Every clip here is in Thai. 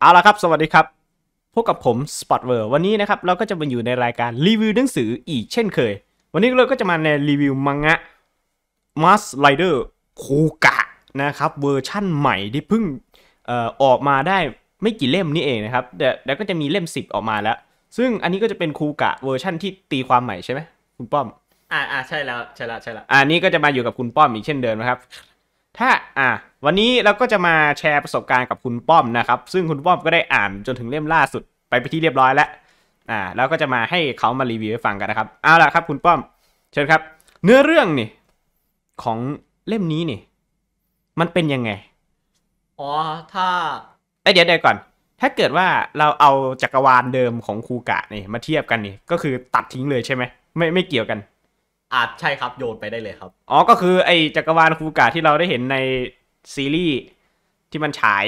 เอาละครับสวัสดีครับพบกับผม Spot เวอร์วันนี้นะครับเราก็จะมาอยู่ในรายการรีวิวหนังสืออีกเช่นเคย วันนี้เราก็จะมาในรีวิว มังงะ m a s r i d e r คูกะนะครับเวอร์ชั่นใหม่ที่เพิ่งออออกมาได้ไม่กี่เล่มนี่เองนะครับแต่แต่ก็จะมีเล่ม10ออกมาแล้ว ซึ่งอันนี้ก็จะเป็นคูกะเวอร์ชั่นที่ตีความใหม่ ใช่ไหมคุณป้อมอ่าอ่าใช่แล้วใช่แล้วใช่แล้วอันนี้ก็จะมาอยู่กับคุณป้อมอีกเช่นเดิมนะครับถ้าอ่ะวันนี้เราก็จะมาแชร์ประสบการณ์กับคุณป้อมนะครับ ซึ่งคุณป้อมก็ได้อ่านจนถึงเล่มล่าสุดไปไปที่เรียบร้อยแล้วอ่าแล้วก็จะมาให้เขามารีวิวให้ฟังกันนะครับเอาละครับคุณป้อมเชิญครับ เนื้อเรื่องนี่ ของเล่มนี้นี่ มันเป็นยังไงอ๋อถ้าเดี๋ยวเดี๋ยวก่อน ถ้าเกิดว่าเราเอาจักรวาลเดิมของคูกะนี่มาเทียบกันนี่ก็คือตัดทิ้งเลยใช่ไหมไม่ไม่เกี่ยวกันอาจใช่ครับโยนไปได้เลยครับ อ๋อก็คือ ไอจักรวาลคูกาที่เราได้เห็นในซีรีส์ที่มันฉาย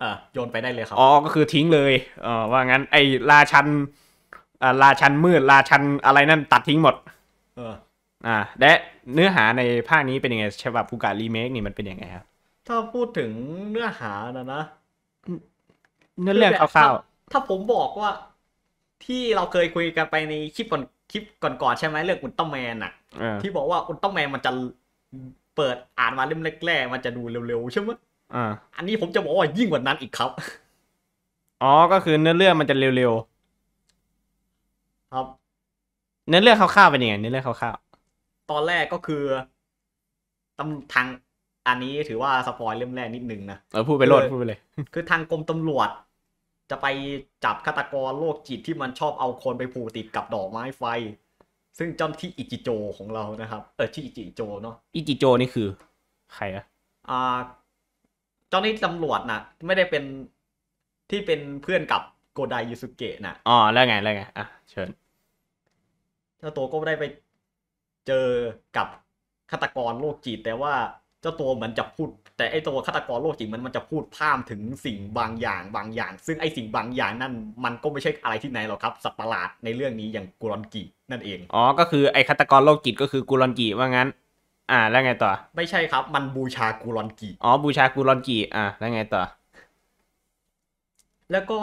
เอ่อโยนไปได้เลยครับอ๋อก็คือทิ้งเลย เออว่างั้นไอราชันอ่าราชันมืดราชันอะไรนั่นตัดทิ้งหมด เออ อ่าและเนื้อหาในภาคนี้เป็นยังไงฉบับคูการีเมคนี่มันเป็นยังไงครับถ้าพูดถึงเนื้อหานะนะเนื้อเรื่องคร่าวๆถ้าผมบอกว่าที่เราเคยคุยกันไปในคลิปก่อนคลิปก่อนๆใช่ไหมเรื่องอุลตร้าแมนอะที่บอกว่าอุลตร้าแมนมันจะเปิดอ่านมาเล่มแรกๆมันจะดูเร็วๆใช่ไหมอ่า อันนี้ผมจะบอกว่ายิ่งกว่านั้นอีกครับ อ๋อ ก็คือเนื้อเรื่องมันจะเร็วๆครับ เนื้อเรื่องคร่าวๆเป็นยังไงเนื้อเรื่องคร่าวๆตอนแรกก็คือตำทาง อันนี้ถือว่าสปอยเล่มแรกนิดนึงนะ เออพูดไปโลดพูดไปเลย คือทางกรมตำรวจ จะไปจับฆาตกรโรคจิตที่มันชอบเอาคนไปผูกติดกับดอกไม้ไฟซึ่งเจ้าที่อิจิโจของเรานะครับ เออที่อิจิโจเนาะอิจิโจนี่คือ ใครอะอ่าเจ้าหนที่ตำรวจนะไม่ได้เป็นที่เป็นเพื่อนกับโกไดยูสุเกะนะอ๋อแล้วไงแล้วไงอ่ะ เชิญเจ้าตัวก็ได้ไปเจอกับฆาตกรโรคจิตแต่ว่าเจ้าตัวเหมือนจะพูด แต่ไอตัวฆาตกรโรคจิตมันมันจะพูดพามถึงสิ่งบางอย่างบางอย่าง ซึ่งไอสิ่งบางอย่างนั่นมันก็ไม่ใช่อะไรที่ไหนหรอกครับสัตว์ประหลาดในเรื่องนี้อย่างกุรอนกินั่นเอง อ๋อ ก็คือไอฆาตกรโรคจิตก็คือกุรอนกิว่างั้น อ่าแล้วไงต่อ ไม่ใช่ครับ มันบูชากุรอนกิอ๋อบูชากุรอนกิอ่าแล้วไงต่อแล้วก็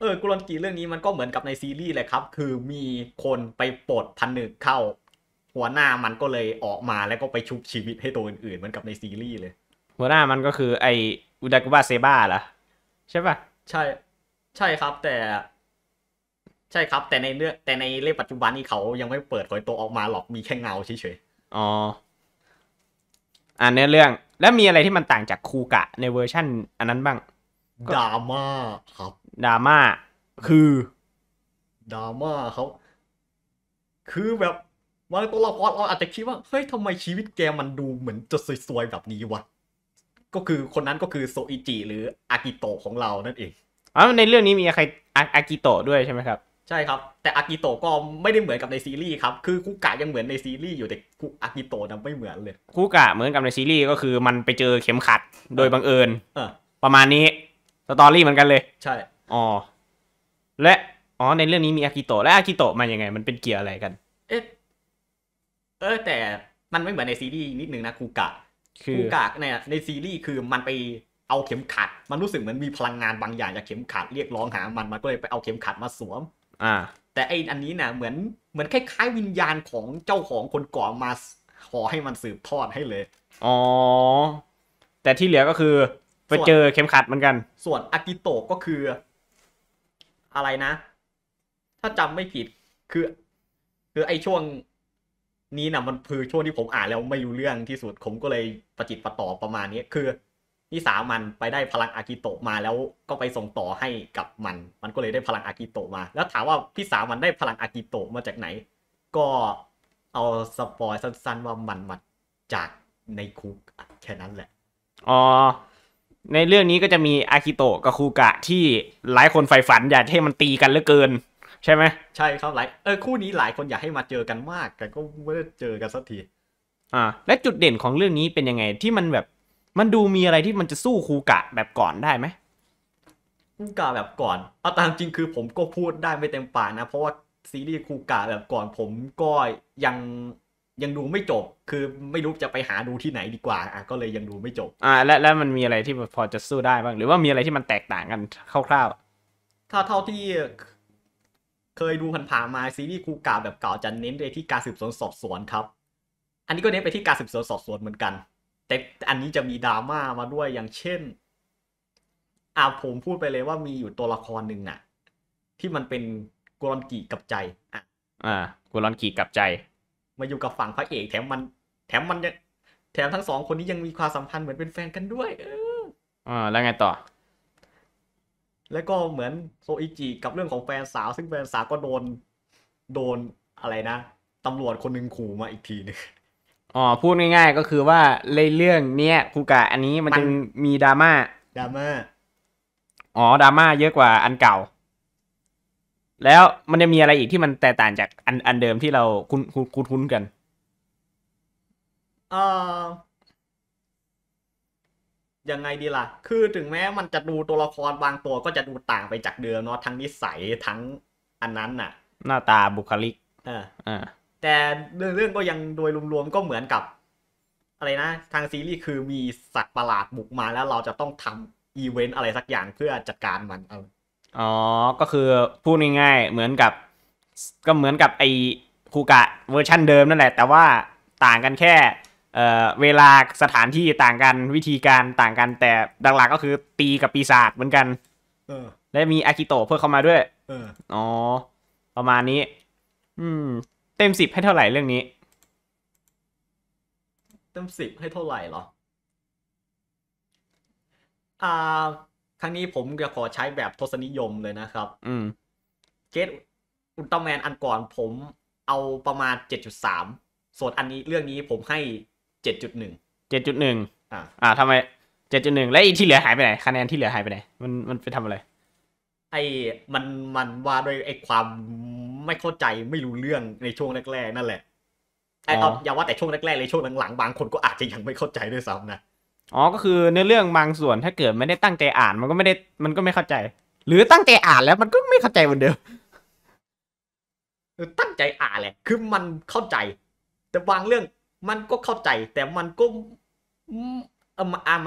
เออกุรอนกีเรื่องนี้มันก็เหมือนกับในซีรีส์เลยครับ คือมีคนไปปลดพันหนึ่งเข้าหัวหน้ามันก็เลยออกมาแล้วก็ไปชุบชีวิตให้ตัวอื่นๆเหมือนกับในซีรีส์เลย หัวหน้ามันก็คือไออุดากุบะเซบ้าเหรอ ใช่ปะใช่ ใช่ครับแต่ ใช่ครับ แต่ในเรื่องแต่ในเรื่องปัจจุบันนี้เขายังไม่เปิดเผยตัวออกมาหรอกมีแค่เงาเฉยๆอ๋ออ่านเนื้อเรื่องแล้วมีอะไรที่มันต่างจากคูกะ ในเวอร์ชั่นอันนั้นบ้างดราม่าครับดราม่าคือดราม่าเขาคือแบบบางตัวละครเราอาจจะคิดว่าเฮ้ยทำไมชีวิตแกมันดูเหมือนจะสวยๆแบบนี้วะก็คือคนนั้นก็คือโซอิจิหรืออากิโตะของเรานั่นเองอ๋อในเรื่องนี้มีใครอากิโตะด้วยใช่ไหมครับ ใช่ครับ แต่อากิโตะก็ไม่ได้เหมือนกับในซีรีส์ครับคือคุกะยังเหมือนในซีรีส์อยู่แต่คุอากิโตะนั้นไม่เหมือนเลยคุกะเหมือนกับในซีรีส์ก็คือมันไปเจอเข็มขัดโดยบังเอิญประมาณนี้สตอรี่เหมือนกันเลยใช่อ๋อและอ๋อในเรื่องนี้มีอากิโตะและอากิโตะมันยังไง มันเป็นเกียร์อะไรกัน เอ๊ะเออแต่มันไม่เหมือนในซีรีส์นิดนึงนะคูกะคูกะเนี่ยในซีรีส์คือมันไปเอาเข็มขัด มันรู้สึกเหมือนมีพลังงานบางอย่างจากเข็มขัดเรียกร้องหา มันมันก็เลยไปเอาเข็มขัดมาสวม อ่า แต่ไออันนี้นะเหมือนเหมือนคล้าย ๆ วิญญาณของเจ้าของคนก่อมาขอให้มันสืบทอดให้เลยอ๋อ แต่ที่เหลือก็คือไปเจอเข็มขัดเหมือนกัน ส่วนอากิโตะก็คือ อะไรนะ ถ้าจำไม่ผิดคือ คือไอช่วงนี้นะมันคือช่วงที่ผมอ่านแล้วไม่รู้เรื่องที่สุดผมก็เลยประจิตประต่อประมาณนี้คือนิสามันไปได้พลังอากิโตะมาแล้วก็ไปส่งต่อให้กับมัน มันก็เลยได้พลังอากิโตะมา แล้วถามว่าพี่สาวมันได้พลังอากิโตะมาจากไหน ก็เอาสปอยสั้น ๆ ว่ามันมาจากในคุกแค่นั้นแหละอ๋อในเรื่องนี้ก็จะมีอากิโตะกับคูกะ ที่หลายคนใฝ่ฝันอยากให้มันตีกันเหลือเกินใช่ไหมใช่ครับหลายเออคู่นี้หลายคนอยากให้มาเจอกันมากแต่ก็ไม่ได้เจอกันสักทีอ่า และจุดเด่นของเรื่องนี้เป็นยังไงที่มันแบบมันดูมีอะไรที่มันจะสู้คูกะแบบก่อนได้ไหมคูกะแบบก่อนเอาตามจริง คือผมก็พูดได้ไม่เต็มปากนะเพราะว่าซีรีส์คูกะแบบก่อนผมก็ยังยังดูไม่จบ คือไม่รู้จะไปหาดูที่ไหนดีกว่าอ่ะก็เลยยังดูไม่จบ อ่า และแล้วมันมีอะไรที่พอจะสู้ได้บ้างหรือว่ามีอะไรที่มันแตกต่างกันคร่าวๆถ้าเท่าที่เคยดูผ่านๆมาซีรีส์คูกาแบบเก่าจะเน้นไปที่การสืบสวนสอบสวนครับ อันนี้ก็เน้นไปที่การสืบสวนสอบสวนเหมือนกัน แต่อันนี้จะมีดราม่ามาด้วยอย่างเช่นอ่าผมพูดไปเลยว่ามีอยู่ตัวละครหนึ่งอะที่มันเป็นกุรอนกีกับใจ อ่ะอ่ากุรอนกีกับใจ มาอยู่กับฝั่งพระเอก แถมมัน แถมมันแถมทั้งสองคนนี้ยังมีความสัมพันธ์เหมือนเป็นแฟนกันด้วย เอออ่าแล้วไงต่อแล้วก็เหมือนโซอิจิกับเรื่องของแฟนสาวซึ่งแฟนสาวก็โดนโดนอะไรนะตำรวจคนหนึ่งขู่มาอีกทีนึงอ๋อพูดง่ายๆก็คือว่าเรื่องเนี้ยคูกะอันนี้มันจึงมีดราม่าดราม่าอ๋อดราม่า เยอะกว่าอันเก่า แล้วมันจะมีอะไรอีกที่มันแตกต่างจากอันอันเดิมที่เราคุคุ้นคุ้นกันอ่ายังไงดีล่ะ คือถึงแม้มันจะดูตัวละครบางตัวก็จะดูต่างไปจากเดิมเนาะทั้งนิสัยทั้งอันนั้นน่ะหน้าตาบุคลิกออเออแต่เรื่องเรื่องก็ยังโดยรวมๆก็เหมือนกับ อะไรนะ ทางซีรีส์คือมีสัตว์ประหลาดบุกมาแล้วเราจะต้องทำอีเวนต์อะไรสักอย่างเพื่อจัดการมันเอาอ๋อ ก็คือ พูดง่ายๆ เหมือนกับก็เหมือนกับไอคูกะเวอร์ชั่นเดิมนั่นแหละแต่ว่าต่างกันแค่เวลาสถานที่ต่างกันวิธีการต่างกันแต่ดังหลักก็คือตีกับปีศาจเหมือนกันและมีอากิโตะเพิ่มเข้ามาด้วยอ๋อ ประมาณนี้ อืม เต็มสิบให้เท่าไหร่เรื่องนี้ เต็มสิบให้เท่าไหร่หรออ่าครั้งนี้ผมจะขอใช้แบบทศนิยมเลยนะครับ อืมเกตอุลตร้าแมนอันก่อนผมเอาประมาณเจ็ดจุดสามส่วนอันนี้เรื่องนี้ผมให้เจ็ดจุดหนึ่ง เจ็ดจุดหนึ่งอ่าอ่าทำไมเจ็ดจุดหนึ่งแล้วอีที่เหลือหายไปไหน คะแนนที่เหลือหายไปไหน มัน มันไปทำอะไร ไอ้ มัน มันว่าด้วยไอ้ความไม่เข้าใจ ไม่รู้เรื่องในช่วงแรกๆ นั่นแหละไอ้เอาอย่าว่าแต่ช่วงแรกๆเลยช่วงหลัง ๆ บางคนก็อาจจะยังไม่เข้าใจด้วยซ้ำนะ อ๋อ ก็คือเนื้อเรื่องบางส่วน ถ้าเกิดไม่ได้ตั้งใจอ่าน มันก็ไม่ได้ มันก็ไม่เข้าใจ หรือตั้งใจอ่านแล้ว มันก็ไม่เข้าใจเหมือนเดิมตั้งใจอ่านแหละ คือมันเข้าใจแต่บางเรื่องมันก็เข้าใจแต่มันก็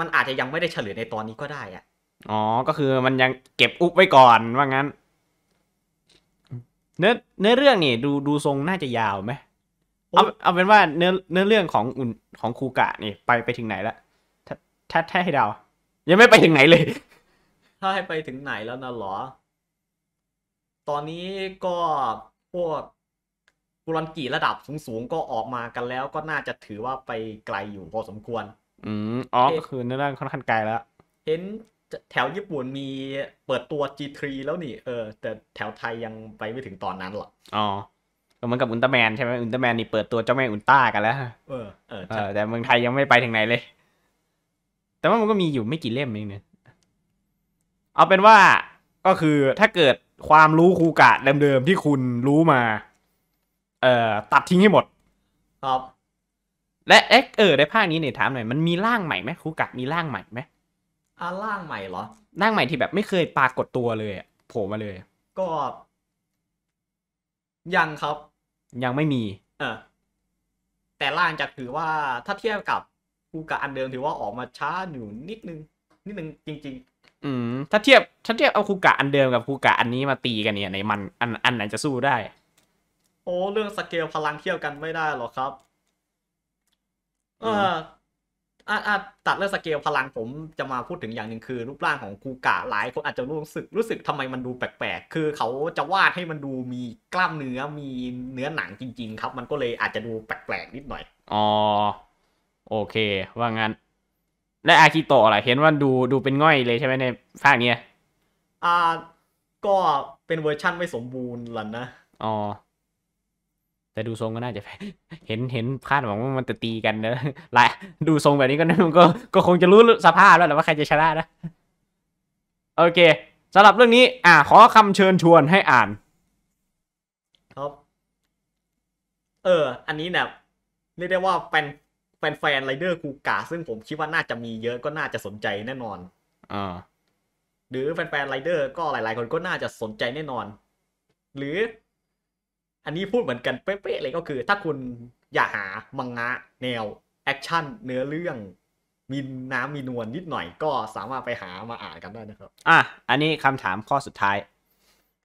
มันอาจจะยังไม่ได้เฉลยในตอนนี้ก็ได้อะอ๋อก็คือมันยังเก็บอุบไว้ก่อนว่างั้น เนื้อเนื้อเรื่องนี่ดูดูทรงน่าจะยาวไหมเอาเอาเป็นว่าเนื้อเนื้อเรื่องของอุ่นของคูกะนี่ไป ไปถึงไหนละถ้าถ้าถ้าให้เดายังไม่ไปถึงไหนเลยถ้าให้ไปถึงไหนแล้วนะหรอ ตอนนี้ก็พวกกุรันกีระดับสูงๆก็ออกมากันแล้ว ก็น่าจะถือว่าไปไกลอยู่พอสมควร อืมอ๋อ ก็คือเรื่องค่อนข้างไกลแล้วเห็นแถวญี่ปุ่นมีเปิดตัว G3 แล้วนี่ เออ แต่แถวไทยยังไปไม่ถึงตอนนั้นหรอกอ๋อเหมือนกับอุลตร้าแมนใช่ไหมอุลตร้าแมนนี่เปิดตัวเจ้าแม่อุลตร้ากันแล้วเออ เออ แต่เมืองไทยยังไม่ไปถึงไหนเลย แต่ว่ามันก็มีอยู่ไม่กี่เล่มเองเนี่ยเอาเป็นว่าก็คือถ้าเกิดความรู้ครูกะเดิมๆที่คุณรู้มาเอ่อตัดทิ้งให้หมด ครับ และเอ็กเออในภาคนี้เนี่ยถามหน่อยมันมีร่างใหม่ไหมครูกัดมีร่างใหม่ไหมอ่าร่างใหม่เหรอร่างใหม่ที่แบบไม่เคยปรากฏตัวเลยอะโผล่มาเลย ก็ ยังครับ ยังไม่มี เออแต่ร่างจะถือว่าถ้าเทียบกับคูกัดอันเดิมถือว่าออกมาช้าอยู่นิดนึง นิดนึงจริงๆอืมถ้าเทียบ ถ้าเทียบเอาคูกะอันเดิมกับคูกะอันนี้มาตีกันเนี่ยในมันอันอันไหนจะสู้ได้โอ้เรื่องสเกลพลังเทียบกันไม่ได้หรอกครับเอออาจตัดเรื่องสเกลพลังผมจะมาพูดถึงอย่างหนึ่งคือ รูปร่างของกูกะหลายคนอาจจะรู้สึกรู้สึกทำไมมันดูแปลกๆ คือเขาจะวาดให้มันดูมีกล้ามเนื้อมีเนื้อหนังจริงๆครับ มันก็เลยอาจจะดูแปลกๆนิดหน่อย อ๋อโอเคว่างั้นและอากิโตะอะไรเห็นว่าดูดูเป็นง่อยเลยใช่ไหมในภาคเนี้ยอ่าก็เป็นเวอร์ชั่นไม่สมบูรณ์หล่ะนะ อ๋อแต่ดูทรงก็น่าจะ เห็นเห็นคาดหวังว่ามันจะตีกันนะหลายดูทรงแบบนี้ก็นนมัก็ก็คงจะรู้สภาพแล้วแหละว่าใครจะชนะนะ โอเคสำหรับเรื่องนี้ อ่าขอคำเชิญชวนให้อ่าน ครับ เออ อันนี้เนี่ย เรียกได้ว่าแฟนแฟนแฟนไรเดอร์กูกาซึ่งผมคิดว่า น่าจะมีเยอะก็น่าจะสนใจแน่นอนอ่าหรือแฟนแฟนไรเดอร์ก็หลาย ๆ คนก็น่าจะสนใจแน่นอน หรืออันนี้พูดเหมือนกันเป๊ะๆเลยก็คือถ้าคุณอยากหามังงะแนวแอคชั่นเนื้อเรื่องมีน้ำมีนวลนิดหน่อย ก็สามารถไปหามาอ่านกันได้นะครับอ่ะอันนี้คำถามข้อสุดท้าย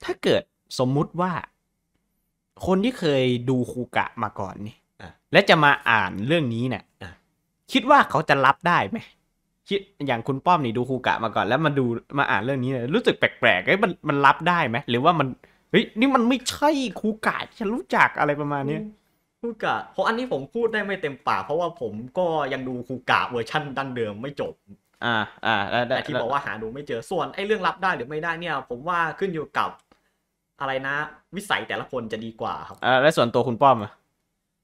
ถ้าเกิดสมมุติว่า คนที่เคยดูคูกะมาก่อนนี่และจะมาอ่านเรื่องนี้เนี่ยคิดว่าเขาจะรับได้ไหมคิดอย่างคุณป้อมนี่ดูคูกะมาก่อน แล้วมาดูมาอ่านเรื่องนี้เนี่ยรู้สึกแปลกๆไอ้มันมันรับได้ไหมหรือว่ามันฮ้ยนี่มันไม่ใช่ครูกาที่ฉันรู้จักอะไรประมาณเนี้ยครูกะเพราะอันนี้ผมพูดได้ไม่เต็มปากเพราะว่าผมก็ยังดูครูกะเวอร์ชั่นดั้งเดิมไม่จบ อ่าอ่าแต่ที่บอกว่าหาดูไม่เจอส่วนไอ้เรื่องรับได้หรือไม่ได้เนี่ย ผมว่าขึ้นอยู่กับอะไรนะ วิสัยแต่ละคนจะดีกว่า ครับอ่าและส่วนตัวคุณป้อมอ่ะ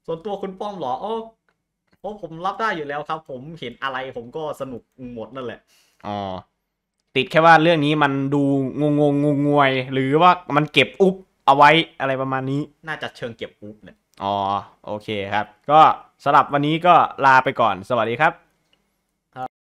ส่วนตัวคุณป้อมหรอโอ้โอ้ผมรับได้อยู่แล้วครับ ผมเห็นอะไรผมก็สนุกหมดนั่นแหละอ๋อติดแค่ว่าเรื่องนี้มันดูงงงงงวยหรือว่ามันเก็บอุ๊บเอาไว้อะไรประมาณนี้น่าจะเชิงเก็บอุ๊บเนี่ย อ๋อโอเคครับ ก็สำหรับวันนี้ก็ลาไปก่อนสวัสดีครับ